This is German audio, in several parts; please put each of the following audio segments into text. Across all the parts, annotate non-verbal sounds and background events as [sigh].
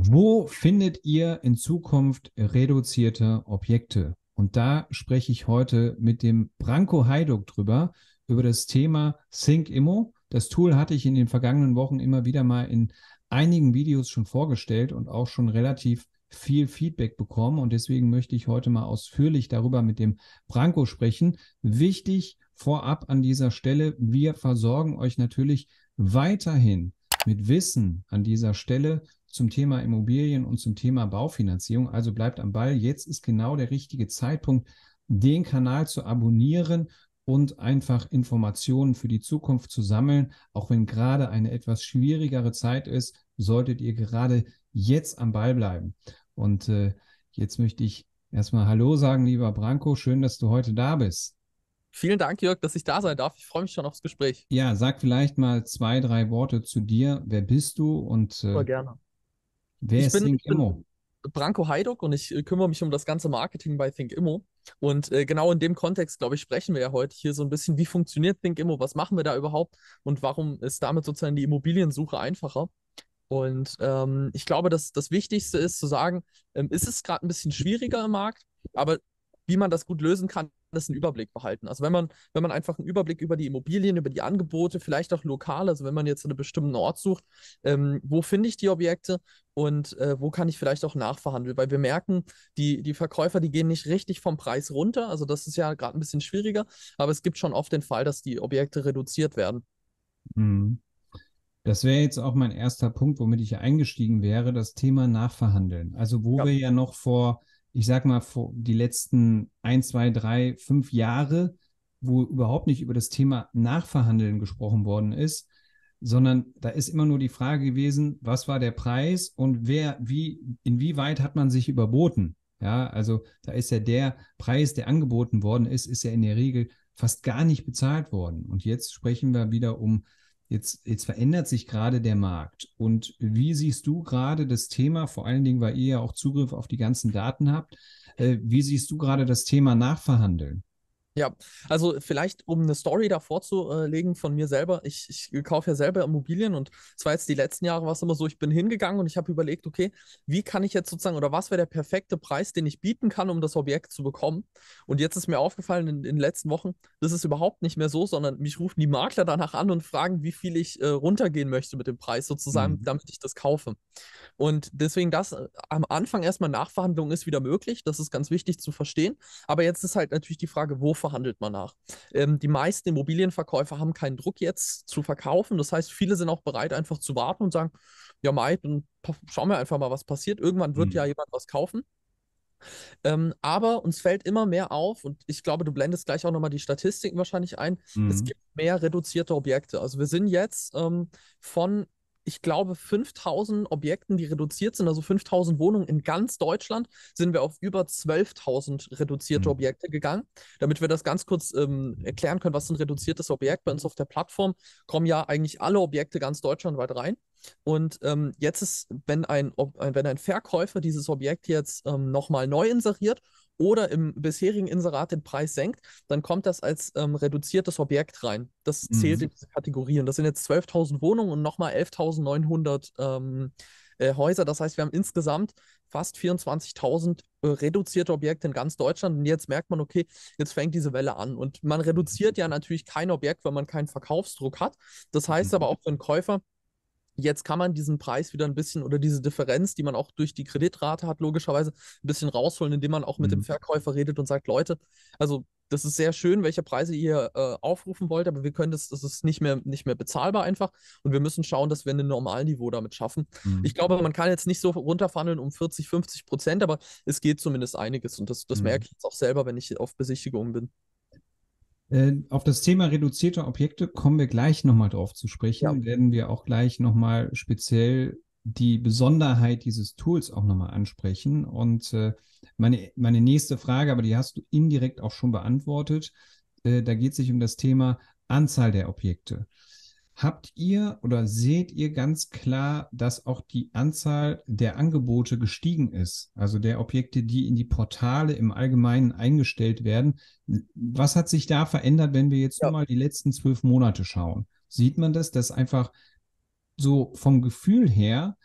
Wo findet ihr in Zukunft reduzierte Objekte? Und da spreche ich heute mit dem Branko Heiduk drüber, über das Thema Sync Immo. Das Tool hatte ich in den vergangenen Wochen immer wieder mal in einigen Videos schon vorgestellt und auch schon relativ viel Feedback bekommen. Und deswegen möchte ich heute mal ausführlich darüber mit dem Branko sprechen. Wichtig vorab an dieser Stelle, wir versorgen euch natürlich weiterhin mit Wissen an dieser Stelle zum Thema Immobilien und zum Thema Baufinanzierung. Also bleibt am Ball. Jetzt ist genau der richtige Zeitpunkt, den Kanal zu abonnieren und einfach Informationen für die Zukunft zu sammeln. Auch wenn gerade eine etwas schwierigere Zeit ist, solltet ihr gerade jetzt am Ball bleiben. Und äh, jetzt möchte ich erstmal Hallo sagen, lieber Branko. Schön, dass du heute da bist. Vielen Dank, Jörg, dass ich da sein darf. Ich freue mich schon aufs Gespräch. Ja, sag vielleicht mal zwei, drei Worte zu dir. Wer bist du und äh, gerne. Wer ich ist bin, Think Immo? Branko Heiduk und ich äh, kümmere mich um das ganze Marketing bei ThinkImmo. Und äh, genau in dem Kontext, glaube ich, sprechen wir ja heute hier so ein bisschen, wie funktioniert ThinkImmo, was machen wir da überhaupt und warum ist damit sozusagen die Immobiliensuche einfacher? Und ähm, ich glaube, dass das Wichtigste ist zu sagen, ähm, ist es gerade ein bisschen schwieriger im Markt, aber wie man das gut lösen kann, alles einen Überblick behalten. Also wenn man, wenn man einfach einen Überblick über die Immobilien, über die Angebote, vielleicht auch lokal, also wenn man jetzt einen bestimmten Ort sucht, ähm, wo finde ich die Objekte und äh, wo kann ich vielleicht auch nachverhandeln? Weil wir merken, die, die Verkäufer, die gehen nicht richtig vom Preis runter. Also das ist ja gerade ein bisschen schwieriger, aber es gibt schon oft den Fall, dass die Objekte reduziert werden. Mhm. Das wäre jetzt auch mein erster Punkt, womit ich eingestiegen wäre, das Thema Nachverhandeln. Also wo ja. wir ja noch vor ich sag mal, die letzten ein, zwei, drei, fünf Jahre, wo überhaupt nicht über das Thema Nachverhandeln gesprochen worden ist, sondern da ist immer nur die Frage gewesen, was war der Preis und wer, wie, inwieweit hat man sich überboten? Ja, also da ist ja der Preis, der angeboten worden ist, ist ja in der Regel fast gar nicht bezahlt worden. Und jetzt sprechen wir wieder um Jetzt, jetzt verändert sich gerade der Markt. Und wie siehst du gerade das Thema, vor allen Dingen, weil ihr ja auch Zugriff auf die ganzen Daten habt, äh, wie siehst du gerade das Thema Nachverhandeln? Ja, also vielleicht, um eine Story davor zu äh, legen von mir selber, ich, ich kaufe ja selber Immobilien und zwar jetzt die letzten Jahre war es immer so, ich bin hingegangen und ich habe überlegt, okay, wie kann ich jetzt sozusagen oder was wäre der perfekte Preis, den ich bieten kann, um das Objekt zu bekommen? Und jetzt ist mir aufgefallen in, in den letzten Wochen, das ist überhaupt nicht mehr so, sondern mich rufen die Makler danach an und fragen, wie viel ich äh, runtergehen möchte mit dem Preis sozusagen, mhm. damit ich das kaufe. Und deswegen das äh, am Anfang erstmal Nachverhandlung ist wieder möglich, das ist ganz wichtig zu verstehen, aber jetzt ist halt natürlich die Frage, wo verhandelt man nach. Ähm, die meisten Immobilienverkäufer haben keinen Druck jetzt zu verkaufen. Das heißt, viele sind auch bereit, einfach zu warten und sagen, ja, Mai, dann schauen wir einfach mal, was passiert. Irgendwann wird mhm. ja jemand was kaufen. Ähm, aber uns fällt immer mehr auf, und ich glaube, du blendest gleich auch nochmal die Statistiken wahrscheinlich ein, mhm. es gibt mehr reduzierte Objekte. Also wir sind jetzt ähm, von ich glaube, 5000 Objekten, die reduziert sind, also 5000 Wohnungen in ganz Deutschland, sind wir auf über 12.000 reduzierte mhm. Objekte gegangen. Damit wir das ganz kurz ähm, erklären können, was ein reduziertes Objekt bei uns auf der Plattform, kommen ja eigentlich alle Objekte ganz deutschlandweit rein. Und ähm, jetzt ist, wenn ein, wenn ein Verkäufer dieses Objekt jetzt ähm, nochmal neu inseriert oder im bisherigen Inserat den Preis senkt, dann kommt das als ähm, reduziertes Objekt rein. Das zählt mhm. in diese Kategorie. Und das sind jetzt 12.000 Wohnungen und nochmal 11.900 ähm, äh, Häuser. Das heißt, wir haben insgesamt fast 24.000 äh, reduzierte Objekte in ganz Deutschland. Und jetzt merkt man, okay, jetzt fängt diese Welle an. Und man reduziert ja natürlich kein Objekt, wenn man keinen Verkaufsdruck hat. Das heißt mhm. aber auch für einen Käufer, Jetzt kann man diesen Preis wieder ein bisschen oder diese Differenz, die man auch durch die Kreditrate hat, logischerweise ein bisschen rausholen, indem man auch mit mhm. dem Verkäufer redet und sagt, Leute, also das ist sehr schön, welche Preise ihr äh, aufrufen wollt, aber wir können das, das ist nicht mehr, nicht mehr bezahlbar einfach und wir müssen schauen, dass wir ein Normalniveau damit schaffen. Mhm. Ich glaube, man kann jetzt nicht so runterfandeln um 40, 50 Prozent, aber es geht zumindest einiges und das, das mhm. merke ich jetzt auch selber, wenn ich auf Besichtigungen bin. Äh, auf das Thema reduzierte Objekte kommen wir gleich nochmal drauf zu sprechen. Ja. Werden wir auch gleich nochmal speziell die Besonderheit dieses Tools auch nochmal ansprechen. Und äh, meine, meine nächste Frage, aber die hast du indirekt auch schon beantwortet, äh, da geht es sich um das Thema Anzahl der Objekte. Habt ihr oder seht ihr ganz klar, dass auch die Anzahl der Angebote gestiegen ist? Also der Objekte, die in die Portale im Allgemeinen eingestellt werden. Was hat sich da verändert, wenn wir jetzt ja. nur mal die letzten zwölf Monate schauen? Sieht man das, dass einfach so vom Gefühl her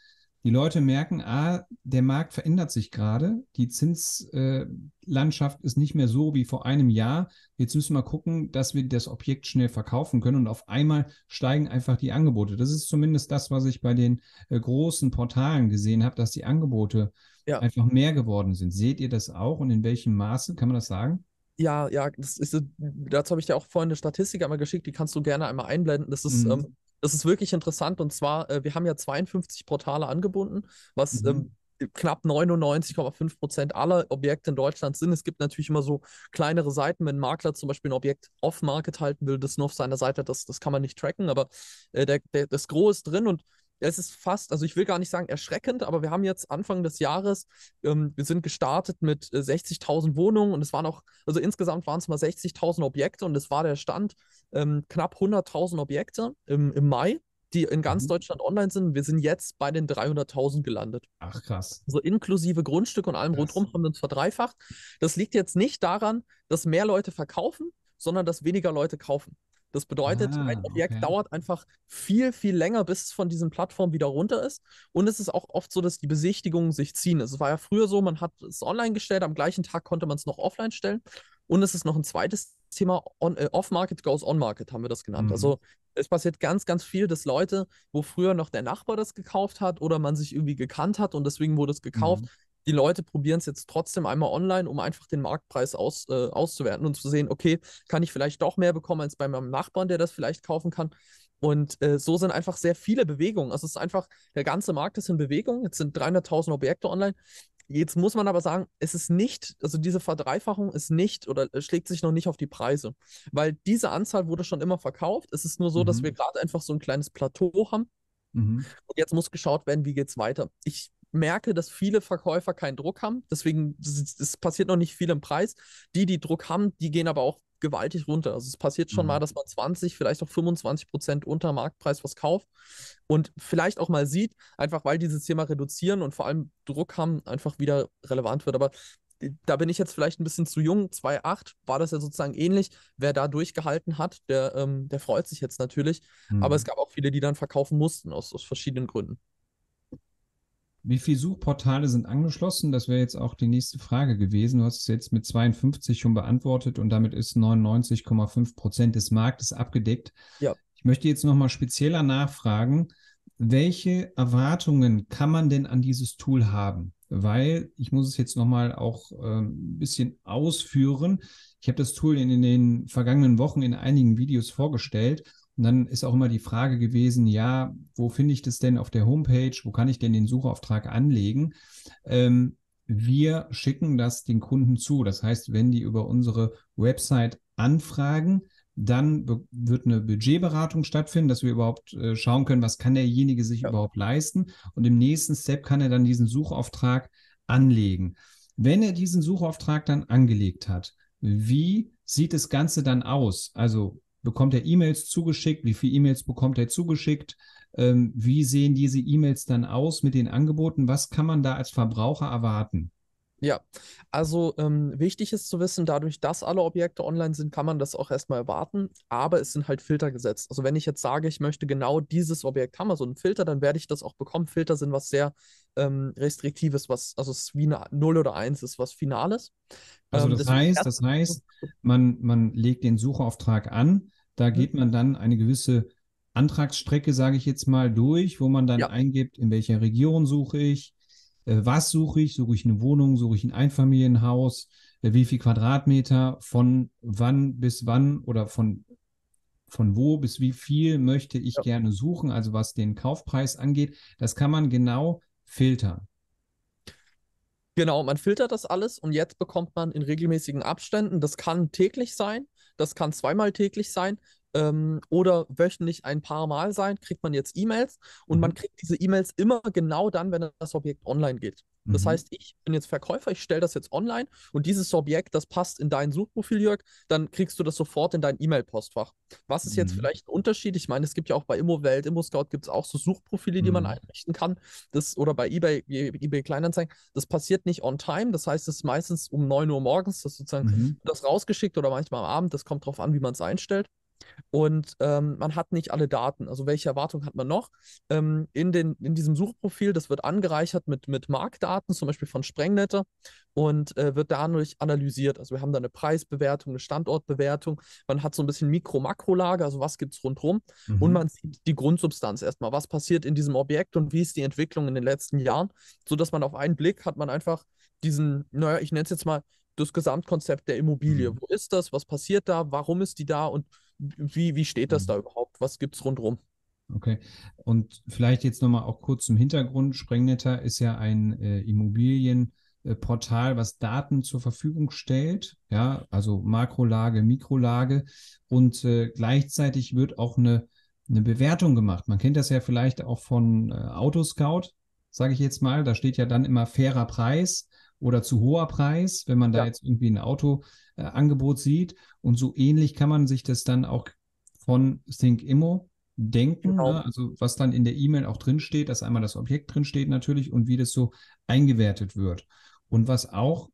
die Leute merken, ah, der Markt verändert sich gerade, die Zinslandschaft äh, ist nicht mehr so wie vor einem Jahr. Jetzt müssen wir gucken, dass wir das Objekt schnell verkaufen können und auf einmal steigen einfach die Angebote. Das ist zumindest das, was ich bei den äh, großen Portalen gesehen habe, dass die Angebote ja. einfach mehr geworden sind. Seht ihr das auch und in welchem Maße kann man das sagen? Ja, ja, das ist, äh, dazu habe ich dir auch vorhin eine Statistik einmal geschickt, die kannst du gerne einmal einblenden. Das ist mhm. ähm, das ist wirklich interessant. Und zwar, äh, wir haben ja 52 Portale angebunden, was mhm. ähm, knapp 99,5 Prozent aller Objekte in Deutschland sind. Es gibt natürlich immer so kleinere Seiten, wenn ein Makler zum Beispiel ein Objekt off-Market halten will, das nur auf seiner Seite, das, das kann man nicht tracken, aber äh, der, der, das Große ist drin und es ist fast, also ich will gar nicht sagen erschreckend, aber wir haben jetzt Anfang des Jahres, ähm, wir sind gestartet mit 60.000 äh, Wohnungen und es waren auch, also insgesamt waren es mal 60.000 Objekte und es war der Stand ähm, knapp 100.000 Objekte im, im Mai die in ganz mhm. Deutschland online sind. Wir sind jetzt bei den 300.000 gelandet. Ach krass. So also inklusive Grundstück und allem krass. rundherum haben wir uns verdreifacht. Das liegt jetzt nicht daran, dass mehr Leute verkaufen, sondern dass weniger Leute kaufen. Das bedeutet, ah, ein Objekt okay. dauert einfach viel, viel länger, bis es von diesen Plattformen wieder runter ist. Und es ist auch oft so, dass die Besichtigungen sich ziehen. Es war ja früher so, man hat es online gestellt, am gleichen Tag konnte man es noch offline stellen. Und es ist noch ein zweites Thema, on, äh, Off-Market goes on-Market haben wir das genannt. Mhm. Also es passiert ganz, ganz viel, dass Leute, wo früher noch der Nachbar das gekauft hat oder man sich irgendwie gekannt hat und deswegen wurde es gekauft, mhm die Leute probieren es jetzt trotzdem einmal online, um einfach den Marktpreis aus, äh, auszuwerten und zu sehen, okay, kann ich vielleicht doch mehr bekommen als bei meinem Nachbarn, der das vielleicht kaufen kann. Und äh, so sind einfach sehr viele Bewegungen. Also es ist einfach, der ganze Markt ist in Bewegung. Jetzt sind 300.000 Objekte online. Jetzt muss man aber sagen, es ist nicht, also diese Verdreifachung ist nicht oder äh, schlägt sich noch nicht auf die Preise, weil diese Anzahl wurde schon immer verkauft. Es ist nur so, mhm. dass wir gerade einfach so ein kleines Plateau haben. Mhm. Und jetzt muss geschaut werden, wie geht es weiter. Ich merke, dass viele Verkäufer keinen Druck haben. Deswegen, es passiert noch nicht viel im Preis. Die, die Druck haben, die gehen aber auch gewaltig runter. Also es passiert schon mhm. mal, dass man 20, vielleicht auch 25 Prozent unter Marktpreis was kauft und vielleicht auch mal sieht, einfach weil dieses Thema reduzieren und vor allem Druck haben, einfach wieder relevant wird. Aber äh, da bin ich jetzt vielleicht ein bisschen zu jung. 2,8 war das ja sozusagen ähnlich. Wer da durchgehalten hat, der, ähm, der freut sich jetzt natürlich. Mhm. Aber es mhm. gab auch viele, die dann verkaufen mussten aus, aus verschiedenen Gründen. Wie viele Suchportale sind angeschlossen? Das wäre jetzt auch die nächste Frage gewesen. Du hast es jetzt mit 52 schon beantwortet und damit ist 99,5 Prozent des Marktes abgedeckt. Ja. Ich möchte jetzt nochmal spezieller nachfragen, welche Erwartungen kann man denn an dieses Tool haben? Weil ich muss es jetzt nochmal auch äh, ein bisschen ausführen. Ich habe das Tool in, in den vergangenen Wochen in einigen Videos vorgestellt und dann ist auch immer die Frage gewesen, ja, wo finde ich das denn auf der Homepage? Wo kann ich denn den Suchauftrag anlegen? Ähm, wir schicken das den Kunden zu. Das heißt, wenn die über unsere Website anfragen, dann wird eine Budgetberatung stattfinden, dass wir überhaupt äh, schauen können, was kann derjenige sich ja. überhaupt leisten. Und im nächsten Step kann er dann diesen Suchauftrag anlegen. Wenn er diesen Suchauftrag dann angelegt hat, wie sieht das Ganze dann aus? Also bekommt er E-Mails zugeschickt, wie viele E-Mails bekommt er zugeschickt, ähm, wie sehen diese E-Mails dann aus mit den Angeboten, was kann man da als Verbraucher erwarten? Ja, also ähm, wichtig ist zu wissen, dadurch, dass alle Objekte online sind, kann man das auch erstmal erwarten, aber es sind halt Filter gesetzt. Also wenn ich jetzt sage, ich möchte genau dieses Objekt haben, also einen Filter, dann werde ich das auch bekommen. Filter sind was sehr ähm, Restriktives, was, also es ist wie eine 0 oder 1 ist was Finales. Also ähm, das ähm, heißt, das heißt, man, man legt den Suchauftrag an, da mhm. geht man dann eine gewisse Antragsstrecke, sage ich jetzt mal, durch, wo man dann ja. eingibt, in welcher Region suche ich, äh, was suche ich, suche ich eine Wohnung, suche ich ein Einfamilienhaus, äh, wie viel Quadratmeter, von wann bis wann oder von, von wo bis wie viel möchte ich ja. gerne suchen, also was den Kaufpreis angeht. Das kann man genau filtern. Genau, man filtert das alles und jetzt bekommt man in regelmäßigen Abständen, das kann täglich sein, das kann zweimal täglich sein ähm, oder wöchentlich ein paar Mal sein, kriegt man jetzt E-Mails und mhm. man kriegt diese E-Mails immer genau dann, wenn das Objekt online geht. Mhm. Das heißt, ich bin jetzt Verkäufer, ich stelle das jetzt online und dieses Objekt, das passt in dein Suchprofil, Jörg, dann kriegst du das sofort in dein E-Mail-Postfach. Was ist mhm. jetzt vielleicht ein Unterschied? Ich meine, es gibt ja auch bei Immowelt, ImmoScout gibt es auch so Suchprofile, die man mhm. einrichten kann. Das, oder bei eBay, eBay Kleinanzeigen. Das passiert nicht on time. Das heißt, es ist meistens um 9 Uhr morgens, das sozusagen mhm. das rausgeschickt oder manchmal am Abend. Das kommt drauf an, wie man es einstellt. Und ähm, man hat nicht alle Daten. Also welche Erwartungen hat man noch? Ähm, in, den, in diesem Suchprofil, das wird angereichert mit, mit Marktdaten, zum Beispiel von Sprengnetter, und äh, wird dadurch analysiert. Also wir haben da eine Preisbewertung, eine Standortbewertung, man hat so ein bisschen Mikro-Makro-Lage, also was gibt es rundherum. Mhm. Und man sieht die Grundsubstanz erstmal, was passiert in diesem Objekt und wie ist die Entwicklung in den letzten Jahren, sodass man auf einen Blick hat man einfach diesen, naja, ich nenne es jetzt mal das Gesamtkonzept der Immobilie. Mhm. Wo ist das? Was passiert da? Warum ist die da? Und wie, wie steht das mhm. da überhaupt? Was gibt es rundherum? Okay. Und vielleicht jetzt nochmal auch kurz zum Hintergrund. Sprengnetter ist ja ein äh, Immobilienportal, äh, was Daten zur Verfügung stellt. Ja, also Makrolage, Mikrolage. Und äh, gleichzeitig wird auch eine, eine Bewertung gemacht. Man kennt das ja vielleicht auch von äh, Autoscout, sage ich jetzt mal. Da steht ja dann immer fairer Preis oder zu hoher Preis, wenn man da ja. jetzt irgendwie ein Autoangebot äh, sieht. Und so ähnlich kann man sich das dann auch von Think Immo denken, genau. ne? also was dann in der E-Mail auch drinsteht, dass einmal das Objekt drinsteht natürlich und wie das so eingewertet wird. Und was auch,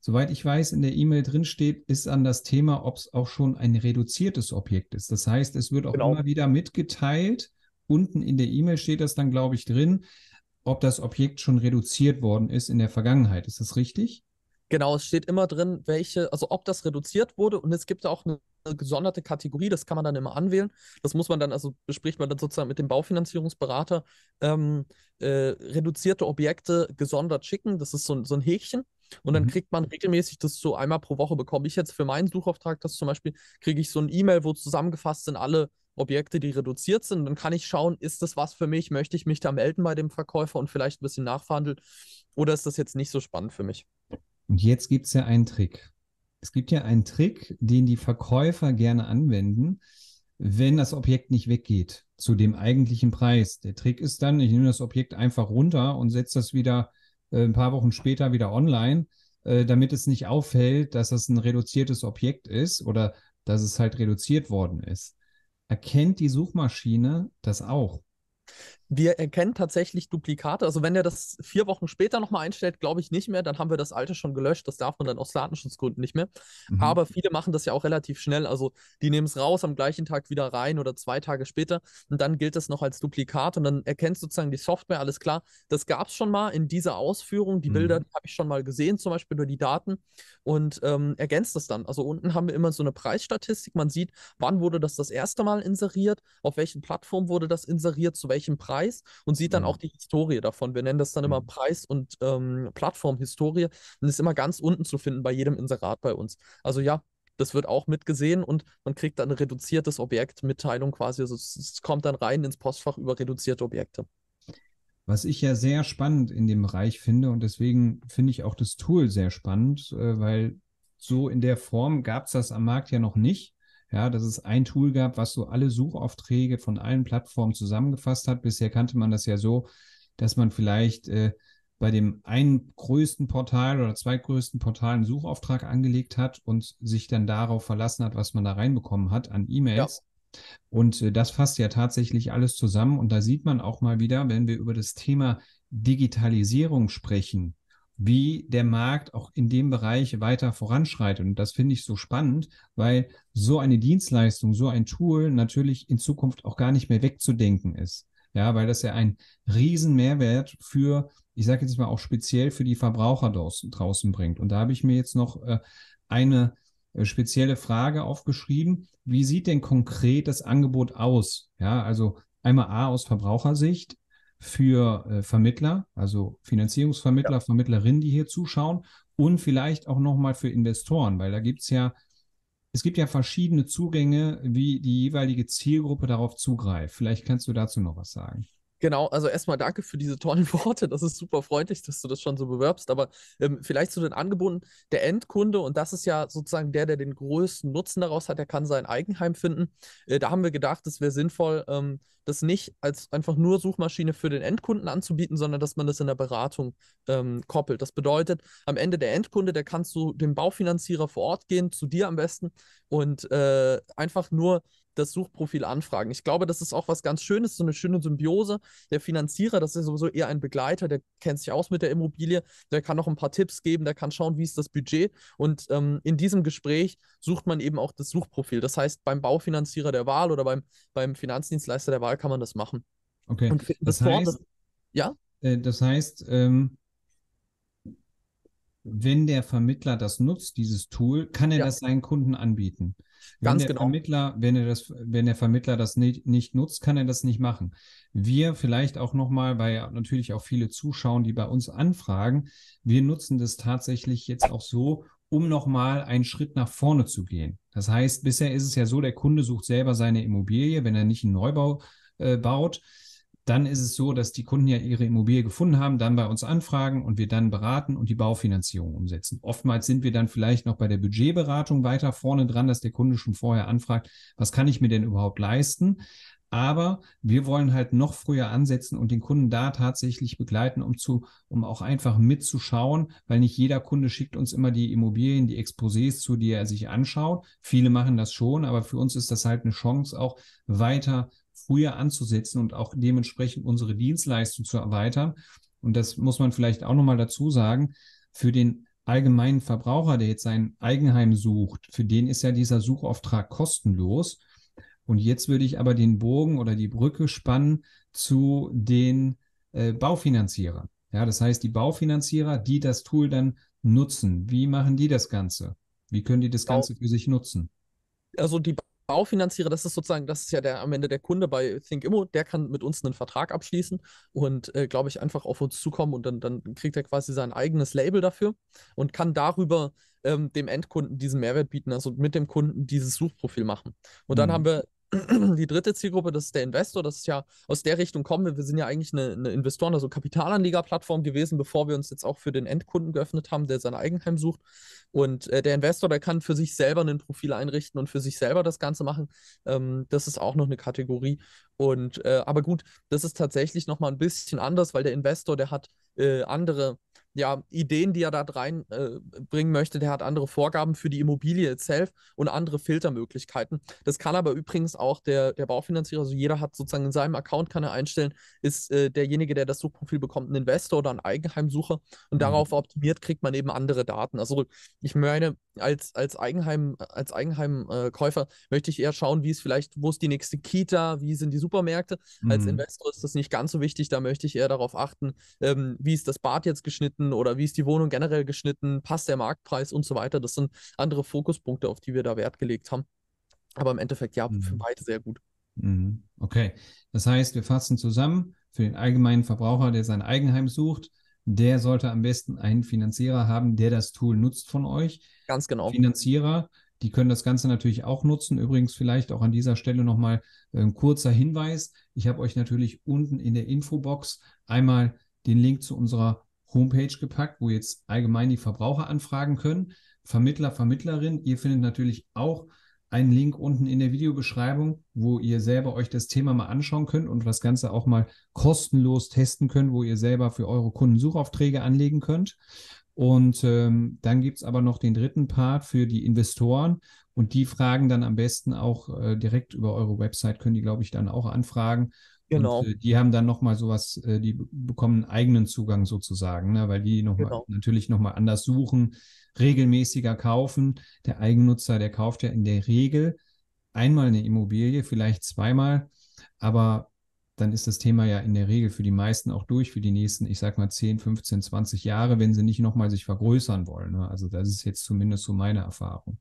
soweit ich weiß, in der E-Mail drinsteht, ist an das Thema, ob es auch schon ein reduziertes Objekt ist. Das heißt, es wird auch genau. immer wieder mitgeteilt. Unten in der E-Mail steht das dann, glaube ich, drin ob das Objekt schon reduziert worden ist in der Vergangenheit. Ist das richtig? Genau, es steht immer drin, welche, also ob das reduziert wurde und es gibt auch eine gesonderte Kategorie, das kann man dann immer anwählen. Das muss man dann, also bespricht man dann sozusagen mit dem Baufinanzierungsberater, ähm, äh, reduzierte Objekte gesondert schicken. Das ist so, so ein Häkchen. Und dann mhm. kriegt man regelmäßig das so einmal pro Woche bekomme ich jetzt für meinen Suchauftrag das zum Beispiel, kriege ich so ein E-Mail, wo zusammengefasst sind alle Objekte, die reduziert sind. Dann kann ich schauen, ist das was für mich? Möchte ich mich da melden bei dem Verkäufer und vielleicht ein bisschen nachverhandeln? Oder ist das jetzt nicht so spannend für mich? Und jetzt gibt es ja einen Trick. Es gibt ja einen Trick, den die Verkäufer gerne anwenden, wenn das Objekt nicht weggeht zu dem eigentlichen Preis. Der Trick ist dann, ich nehme das Objekt einfach runter und setze das wieder äh, ein paar Wochen später wieder online, äh, damit es nicht auffällt, dass das ein reduziertes Objekt ist oder dass es halt reduziert worden ist erkennt die Suchmaschine das auch. Wir erkennen tatsächlich Duplikate. Also wenn er das vier Wochen später nochmal einstellt, glaube ich nicht mehr, dann haben wir das alte schon gelöscht. Das darf man dann aus Datenschutzgründen nicht mehr. Mhm. Aber viele machen das ja auch relativ schnell. Also die nehmen es raus, am gleichen Tag wieder rein oder zwei Tage später. Und dann gilt es noch als Duplikat. Und dann erkennt sozusagen die Software, alles klar, das gab es schon mal in dieser Ausführung. Die mhm. Bilder habe ich schon mal gesehen, zum Beispiel nur die Daten. Und ähm, ergänzt das dann. Also unten haben wir immer so eine Preisstatistik. Man sieht, wann wurde das das erste Mal inseriert, auf welchen Plattform wurde das inseriert, zu welchem welchem Preis und sieht dann mhm. auch die Historie davon. Wir nennen das dann immer mhm. Preis- und ähm, Plattform-Historie und ist immer ganz unten zu finden bei jedem Inserat bei uns. Also ja, das wird auch mitgesehen und man kriegt dann ein reduziertes Objekt, Mitteilung quasi. Also es, es kommt dann rein ins Postfach über reduzierte Objekte. Was ich ja sehr spannend in dem Bereich finde und deswegen finde ich auch das Tool sehr spannend, äh, weil so in der Form gab es das am Markt ja noch nicht. Ja, dass es ein Tool gab, was so alle Suchaufträge von allen Plattformen zusammengefasst hat. Bisher kannte man das ja so, dass man vielleicht äh, bei dem einen größten Portal oder zweitgrößten Portal einen Suchauftrag angelegt hat und sich dann darauf verlassen hat, was man da reinbekommen hat an E-Mails. Ja. Und äh, das fasst ja tatsächlich alles zusammen. Und da sieht man auch mal wieder, wenn wir über das Thema Digitalisierung sprechen, wie der Markt auch in dem Bereich weiter voranschreitet. Und das finde ich so spannend, weil so eine Dienstleistung, so ein Tool natürlich in Zukunft auch gar nicht mehr wegzudenken ist. Ja, weil das ja ein riesen Mehrwert für, ich sage jetzt mal auch speziell für die Verbraucher draußen bringt. Und da habe ich mir jetzt noch äh, eine äh, spezielle Frage aufgeschrieben. Wie sieht denn konkret das Angebot aus? Ja, also einmal A aus Verbrauchersicht, für äh, Vermittler, also Finanzierungsvermittler, ja. Vermittlerinnen, die hier zuschauen und vielleicht auch nochmal für Investoren, weil da gibt es ja, es gibt ja verschiedene Zugänge, wie die jeweilige Zielgruppe darauf zugreift. Vielleicht kannst du dazu noch was sagen. Genau, also erstmal danke für diese tollen [laughs] Worte. Das ist super freundlich, dass du das schon so bewirbst. Aber ähm, vielleicht zu den Angeboten der Endkunde, und das ist ja sozusagen der, der den größten Nutzen daraus hat, der kann sein Eigenheim finden. Äh, da haben wir gedacht, es wäre sinnvoll, ähm, das nicht als einfach nur Suchmaschine für den Endkunden anzubieten, sondern dass man das in der Beratung ähm, koppelt. Das bedeutet, am Ende der Endkunde, der kann zu dem Baufinanzierer vor Ort gehen, zu dir am besten, und äh, einfach nur das Suchprofil anfragen. Ich glaube, das ist auch was ganz Schönes, so eine schöne Symbiose. Der Finanzierer, das ist sowieso eher ein Begleiter, der kennt sich aus mit der Immobilie, der kann noch ein paar Tipps geben, der kann schauen, wie ist das Budget. Und ähm, in diesem Gespräch sucht man eben auch das Suchprofil. Das heißt, beim Baufinanzierer der Wahl oder beim, beim Finanzdienstleister der Wahl kann man das machen. Okay. Und das, das heißt, das, ja? Äh, das heißt, ähm, wenn der Vermittler das nutzt, dieses Tool, kann er ja. das seinen Kunden anbieten. Ganz wenn der genau. Vermittler, wenn, er das, wenn der Vermittler das nicht, nicht nutzt, kann er das nicht machen. Wir vielleicht auch nochmal, weil ja natürlich auch viele zuschauen, die bei uns anfragen, wir nutzen das tatsächlich jetzt auch so, um nochmal einen Schritt nach vorne zu gehen. Das heißt, bisher ist es ja so, der Kunde sucht selber seine Immobilie, wenn er nicht einen Neubau äh, baut dann ist es so, dass die Kunden ja ihre Immobilie gefunden haben, dann bei uns anfragen und wir dann beraten und die Baufinanzierung umsetzen. Oftmals sind wir dann vielleicht noch bei der Budgetberatung weiter vorne dran, dass der Kunde schon vorher anfragt, was kann ich mir denn überhaupt leisten? Aber wir wollen halt noch früher ansetzen und den Kunden da tatsächlich begleiten, um zu, um auch einfach mitzuschauen, weil nicht jeder Kunde schickt uns immer die Immobilien, die Exposés zu, die er sich anschaut. Viele machen das schon, aber für uns ist das halt eine Chance, auch weiter früher anzusetzen und auch dementsprechend unsere Dienstleistung zu erweitern. Und das muss man vielleicht auch nochmal dazu sagen, für den allgemeinen Verbraucher, der jetzt sein Eigenheim sucht, für den ist ja dieser Suchauftrag kostenlos. Und jetzt würde ich aber den Bogen oder die Brücke spannen zu den äh, Baufinanzierern. Ja, das heißt, die Baufinanzierer, die das Tool dann nutzen, wie machen die das Ganze? Wie können die das Ganze für sich nutzen? Also die baufinanziere, das ist sozusagen, das ist ja der am Ende der Kunde bei ThinkImmo, der kann mit uns einen Vertrag abschließen und äh, glaube ich einfach auf uns zukommen und dann, dann kriegt er quasi sein eigenes Label dafür und kann darüber ähm, dem Endkunden diesen Mehrwert bieten, also mit dem Kunden dieses Suchprofil machen. Und dann mhm. haben wir die dritte Zielgruppe, das ist der Investor, das ist ja aus der Richtung kommen wir. Wir sind ja eigentlich eine, eine Investoren, also Kapitalanlegerplattform gewesen, bevor wir uns jetzt auch für den Endkunden geöffnet haben, der sein Eigenheim sucht. Und äh, der Investor, der kann für sich selber ein Profil einrichten und für sich selber das Ganze machen. Ähm, das ist auch noch eine Kategorie. Und äh, aber gut, das ist tatsächlich nochmal ein bisschen anders, weil der Investor, der hat äh, andere ja, Ideen, die er da reinbringen äh, möchte. Der hat andere Vorgaben für die Immobilie itself und andere Filtermöglichkeiten. Das kann aber übrigens auch der, der Baufinanzierer, also jeder hat sozusagen in seinem Account kann er einstellen, ist äh, derjenige, der das Suchprofil bekommt, ein Investor oder ein Eigenheimsucher und mhm. darauf optimiert kriegt man eben andere Daten. Also ich meine, als, als Eigenheim, als Eigenheimkäufer äh, möchte ich eher schauen, wie es vielleicht, wo ist die nächste Kita, wie sind die Supermärkte. Mhm. Als Investor ist das nicht ganz so wichtig, da möchte ich eher darauf achten, ähm, wie ist das Bad jetzt geschnitten oder wie ist die Wohnung generell geschnitten, passt der Marktpreis und so weiter. Das sind andere Fokuspunkte, auf die wir da Wert gelegt haben. Aber im Endeffekt ja, mhm. für beide sehr gut. Mhm. Okay, das heißt, wir fassen zusammen, für den allgemeinen Verbraucher, der sein Eigenheim sucht, der sollte am besten einen Finanzierer haben, der das Tool nutzt von euch. Ganz genau. Finanzierer, die können das Ganze natürlich auch nutzen. Übrigens vielleicht auch an dieser Stelle nochmal äh, ein kurzer Hinweis. Ich habe euch natürlich unten in der Infobox einmal den Link zu unserer Homepage gepackt, wo jetzt allgemein die Verbraucher anfragen können. Vermittler, Vermittlerin, ihr findet natürlich auch einen Link unten in der Videobeschreibung, wo ihr selber euch das Thema mal anschauen könnt und das Ganze auch mal kostenlos testen könnt, wo ihr selber für eure Kunden Suchaufträge anlegen könnt. Und ähm, dann gibt es aber noch den dritten Part für die Investoren. Und die fragen dann am besten auch äh, direkt über eure Website, können die, glaube ich, dann auch anfragen. Genau. Und, äh, die haben dann nochmal sowas, äh, die bekommen einen eigenen Zugang sozusagen, ne? weil die noch genau. mal, natürlich nochmal anders suchen, regelmäßiger kaufen. Der Eigennutzer, der kauft ja in der Regel einmal eine Immobilie, vielleicht zweimal, aber dann ist das Thema ja in der Regel für die meisten auch durch für die nächsten, ich sag mal 10, 15, 20 Jahre, wenn sie nicht nochmal sich vergrößern wollen. Ne? Also das ist jetzt zumindest so meine Erfahrung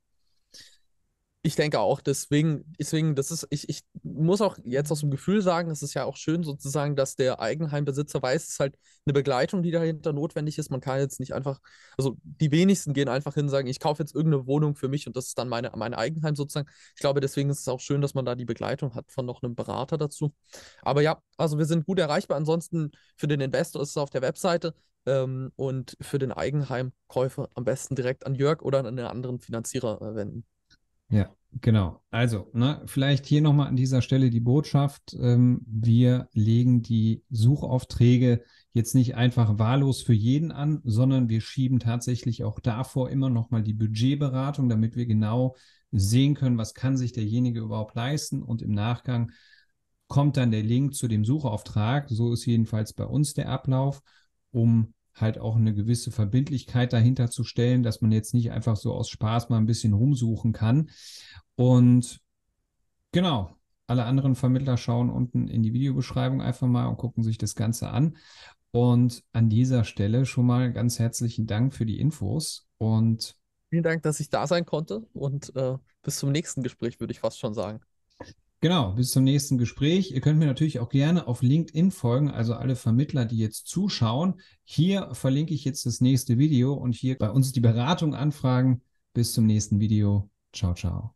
ich denke auch, deswegen, deswegen, das ist, ich, ich muss auch jetzt aus dem Gefühl sagen, es ist ja auch schön sozusagen, dass der Eigenheimbesitzer weiß, es ist halt eine Begleitung, die dahinter notwendig ist. Man kann jetzt nicht einfach, also die wenigsten gehen einfach hin und sagen, ich kaufe jetzt irgendeine Wohnung für mich und das ist dann meine, mein Eigenheim sozusagen. Ich glaube, deswegen ist es auch schön, dass man da die Begleitung hat von noch einem Berater dazu. Aber ja, also wir sind gut erreichbar. Ansonsten für den Investor ist es auf der Webseite ähm, und für den Eigenheimkäufer am besten direkt an Jörg oder an einen anderen Finanzierer äh, wenden. Ja, genau. Also, ne, vielleicht hier nochmal an dieser Stelle die Botschaft. Ähm, wir legen die Suchaufträge jetzt nicht einfach wahllos für jeden an, sondern wir schieben tatsächlich auch davor immer nochmal die Budgetberatung, damit wir genau sehen können, was kann sich derjenige überhaupt leisten und im Nachgang kommt dann der Link zu dem Suchauftrag. So ist jedenfalls bei uns der Ablauf, um halt auch eine gewisse Verbindlichkeit dahinter zu stellen, dass man jetzt nicht einfach so aus Spaß mal ein bisschen rumsuchen kann. Und genau, alle anderen Vermittler schauen unten in die Videobeschreibung einfach mal und gucken sich das Ganze an. Und an dieser Stelle schon mal ganz herzlichen Dank für die Infos und vielen Dank, dass ich da sein konnte und äh, bis zum nächsten Gespräch würde ich fast schon sagen. Genau, bis zum nächsten Gespräch. Ihr könnt mir natürlich auch gerne auf LinkedIn folgen, also alle Vermittler, die jetzt zuschauen. Hier verlinke ich jetzt das nächste Video und hier bei uns die Beratung anfragen. Bis zum nächsten Video. Ciao, ciao.